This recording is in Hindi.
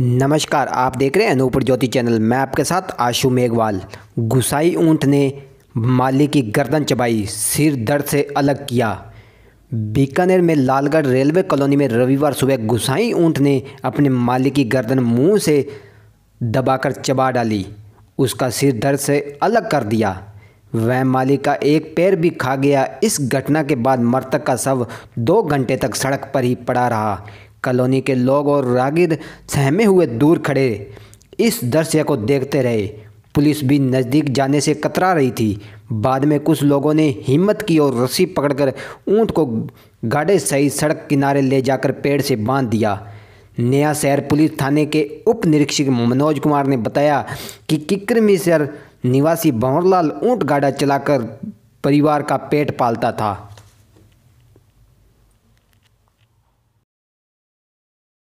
नमस्कार आप देख रहे हैं अनूपुर ज्योति चैनल मैं आपके साथ आशु मेघवाल गुसाई ऊंट ने माली की गर्दन चबाई सिर दर्द से अलग किया बीकानेर में लालगढ़ रेलवे कॉलोनी में रविवार सुबह गुसाई ऊंट ने अपने माली की गर्दन मुंह से दबाकर चबा डाली उसका सिर दर्द से अलग कर दिया वह माली का एक पैर भी खा गया इस घटना के बाद मृतक का शव दो घंटे तक सड़क पर ही पड़ा रहा कॉलोनी के लोग और रागिद सहमे हुए दूर खड़े इस दृश्य को देखते रहे पुलिस भी नज़दीक जाने से कतरा रही थी बाद में कुछ लोगों ने हिम्मत की और रस्सी पकड़कर ऊंट को गाड़े सही सड़क किनारे ले जाकर पेड़ से बांध दिया नया शहर पुलिस थाने के उप निरीक्षक मनोज कुमार ने बताया कि किक्रमी निवासी भंवरलाल ऊँट गाड़ा चलाकर परिवार का पेट पालता था